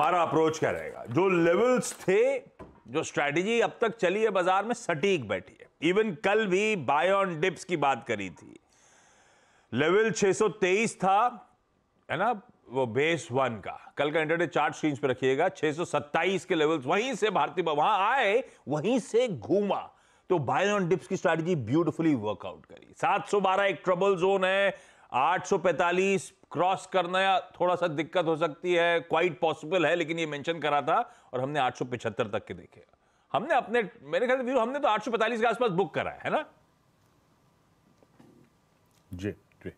हमारा अप्रोच क्या रहेगा जो लेवल्स थे जो स्ट्रैटेजी अब तक चली है बाजार में सटीक बैठी है इवन कल भी बाय ऑन डिप्स की बात करी थी लेवल 623 था है ना वो बेस वन का कल का इंटरडे चार्ट स्क्रीन पर रखिएगा 627 के लेवल्स वहीं से भारतीय वहां आए वहीं से घूमा तो बाय ऑन डिप्स की स्ट्रेटजी ब्यूटीफुली वर्कआउट करी 712 एक ट्रबल जोन है 845 क्रॉस करना थोड़ा सा दिक्कत हो सकती है क्वाइट पॉसिबल है लेकिन ये मेंशन करा था और हमने 875 तक के देखे हमने अपने मेरे ख्याल से हमने तो 845 के आसपास बुक करा है ना जी जी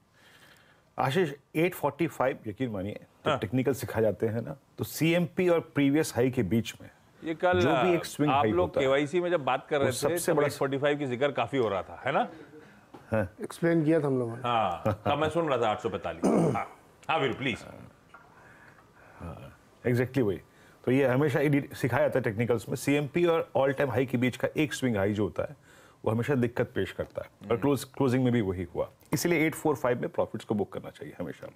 आशीष 845 यकीन मानिए तो टेक्निकल हाँ। सिखा जाते हैं ना तो सीएमपी और प्रीवियस हाई के बीच में ये कल जो भी एक स्विंग आप लोग केवाईसी में जब बात कर रहे थे सबसे बड़ा 45 की जिक्र काफी हो रहा था है ना एक्सप्लेन हाँ। किया था हम लोगों ने हाँ मैं सुन रहा था आठ सौ पैंतालीस हाँ वीर प्लीज एग्जैक्टली वही तो ये हमेशा सिखाया जाता है टेक्निकल्स में सी और ऑल टाइम हाई के बीच का एक स्विंग हाई जो होता है वो हमेशा दिक्कत पेश करता है और क्लोज हम्म। क्लोजिंग में भी वही हुआ इसीलिए एट फोर फाइव में प्रॉफिट्स को बुक करना चाहिए हमेशा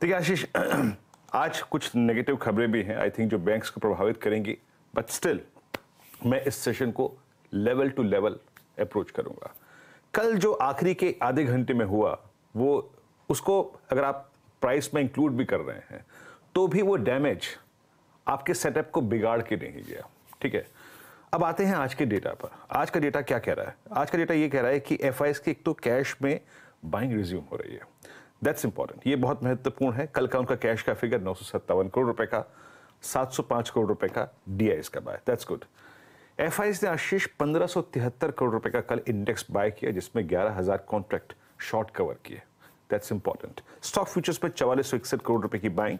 ठीक है आशीष आज कुछ नेगेटिव खबरें भी हैं आई थिंक जो बैंक्स को प्रभावित करेंगी बट स्टिल मैं इस सेशन को लेवल टू लेवल अप्रोच करूंगा कल जो आखिरी के आधे घंटे में हुआ वो उसको अगर आप प्राइस में इंक्लूड भी कर रहे हैं तो भी वो डैमेज आपके सेटअप को बिगाड़ के नहीं गया ठीक है अब आते हैं आज के डेटा पर आज का डेटा क्या कह रहा है आज का डेटा ये कह रहा है कि एफ की एक तो कैश में बाइंग रिज्यूम हो रही है दैट्स इंपॉर्टेंट ये बहुत महत्वपूर्ण है कल का उनका कैश का फिगर नौ करोड़ रुपए का 705 करोड़ रुपए का डी का बाय दैट्स गुड एफ ने आशीष पंद्रह करोड़ रुपए का कल इंडेक्स बाय किया जिसमें ग्यारह हजार कॉन्ट्रैक्ट शॉर्ट कवर किए दैट्स इंपॉर्टेंट स्टॉक फ्यूचर्स पर चवालीस करोड़ रुपए की बाइंग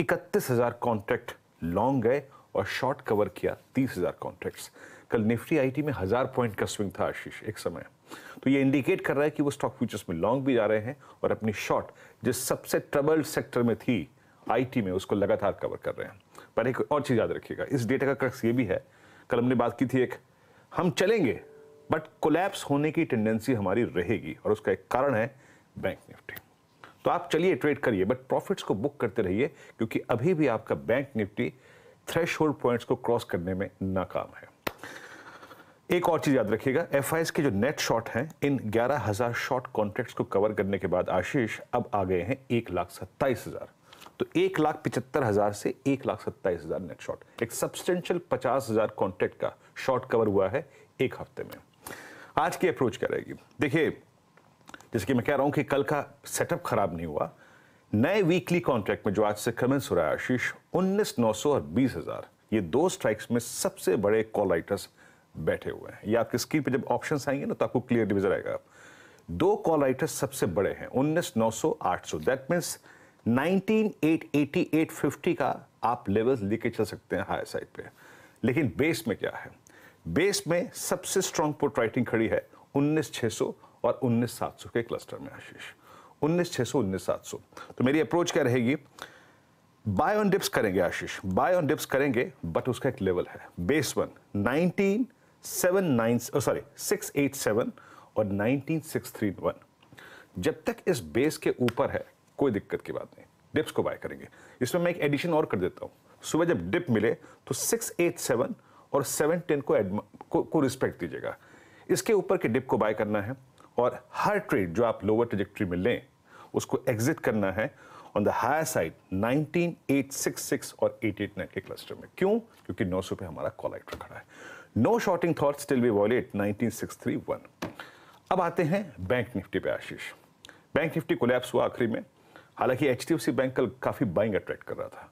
इकतीस हजार कॉन्ट्रैक्ट लॉन्ग गए और शॉर्ट कवर किया तीस हजार कॉन्ट्रैक्ट कल निफ्टी आईटी में हजार पॉइंट का स्विंग था आशीष एक समय तो ये इंडिकेट कर रहा है कि वो स्टॉक फ्यूचर्स में लॉन्ग भी जा रहे हैं और अपनी शॉर्ट जिस सबसे ट्रबल्ड सेक्टर में थी आईटी में उसको लगातार कवर कर रहे हैं पर एक और चीज़ याद रखिएगा इस डेटा का क्रक्स ये भी है कल हमने बात की थी एक हम चलेंगे बट कोलैप्स होने की टेंडेंसी हमारी रहेगी और उसका एक कारण है बैंक निफ्टी तो आप चलिए ट्रेड करिए बट प्रॉफिट्स को बुक करते रहिए क्योंकि अभी भी आपका बैंक निफ्टी थ्रेश पॉइंट्स को क्रॉस करने में नाकाम है एक और चीज़ याद रखिएगा एफ के जो नेट शॉट हैं इन ग्यारह हज़ार शॉर्ट कॉन्ट्रैक्ट को कवर करने के बाद आशीष अब आ गए हैं एक लाख सत्ताईस हज़ार तो एक लाख पिचहत्तर हज़ार से एक लाख सत्ताईस हज़ार नेट शॉट एक सब्सटेंशियल पचास हज़ार कॉन्ट्रैक्ट का शॉर्ट कवर हुआ है एक हफ्ते में आज की अप्रोच क्या रहेगी देखिए जैसे कि मैं कह रहा हूं कि कल का सेटअप खराब नहीं हुआ नए वीकली कॉन्ट्रैक्ट में जो आज से कमेंस हो रहा है आशीष उन्नीस नौ सौ और बीस हज़ार ये दो स्ट्राइक्स में सबसे बड़े कॉल राइटर्स बैठे हुए हैं ये आपकी स्क्रीन पे जब ऑप्शन आएंगे ना तो आपको क्लियर डिविजन आएगा दो कॉल राइटर्स सबसे बड़े हैं उन्नीस नौ सौ आठ सौ दैट मीन्स 1988-50 का आप लेवल्स लेके चल सकते हैं हायर साइड पे लेकिन बेस में क्या है बेस में सबसे स्ट्रांग पुट राइटिंग खड़ी है 19600 और 19700 के क्लस्टर में आशीष 19600 19700 तो मेरी अप्रोच क्या रहेगी बाय ऑन डिप्स करेंगे आशीष बाय ऑन डिप्स करेंगे बट उसका एक लेवल है base one nineteen seven nine sorry six eight seven और नाइनटीन सिक्स थ्री वन जब तक इस बेस के ऊपर है कोई दिक्कत की बात नहीं डिप्स को बाय करेंगे इसमें मैं एक एडिशन और कर देता हूँ सुबह जब डिप मिले तो सिक्स एट सेवन और सेवन टेन को एडम को, को रिस्पेक्ट दीजिएगा इसके ऊपर के डिप को बाय करना है और हर ट्रेड जो आप लोअर ट्रेजेक्ट्री में लें उसको एग्जिट करना है on the higher side nineteen eight six six और एट एट नाइन के क्लस्टर में क्यों क्योंकि नौ सौ पे हमारा कॉल एक्टर खड़ा है no shorting thought still we wallet one अब आते हैं बैंक निफ्टी पे आशीष बैंक निफ्टी कोलैप्स हुआ आखिरी में हालांकि एच बैंक कल काफ़ी बाइंग अट्रैक्ट कर रहा था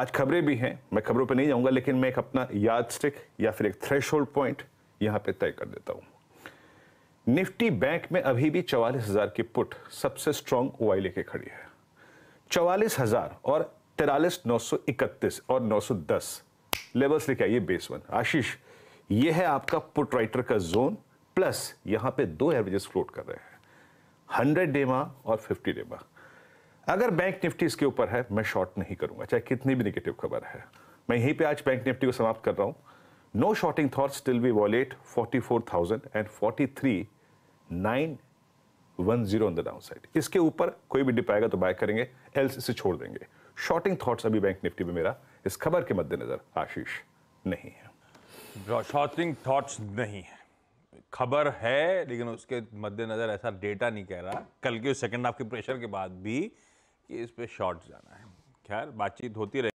आज खबरें भी हैं मैं खबरों पर नहीं जाऊंगा लेकिन मैं एक अपना याद स्टिक या फिर एक थ्रेश पॉइंट यहां पर तय कर देता हूं निफ्टी बैंक में अभी भी चवालीस हज़ार की पुट सबसे स्ट्रांग ओआई लेके खड़ी है चवालीस हज़ार और तिरालीस नौ सौ इकतीस और नौ सौ दस लेवल्स लेके आइए बेस वन आशीष ये है आपका पुट राइटर का जोन प्लस यहाँ पे दो एवरेजेस फ्लोट कर रहे हैं हंड्रेड डेमा और फिफ्टी डेमा अगर बैंक निफ्टी इसके ऊपर है मैं शॉर्ट नहीं करूंगा चाहे कितनी भी निगेटिव खबर है मैं यहीं पे आज बैंक निफ्टी को समाप्त कर रहा हूं no shorting thought still we wallet forty four thousand and forty three nine one zero on the down side इसके ऊपर कोई भी डिप आएगा तो बाय करेंगे एल्स इसे छोड़ देंगे शॉर्टिंग थॉट्स अभी बैंक निफ्टी में मेरा इस खबर के मद्देनजर आशीष नहीं है शॉर्टिंग थॉट्स नहीं है खबर है लेकिन उसके मद्देनज़र ऐसा डेटा नहीं कह रहा कल के सेकंड हाफ के प्रेशर के बाद भी कि इस पर शॉर्ट जाना है खैर बातचीत होती रही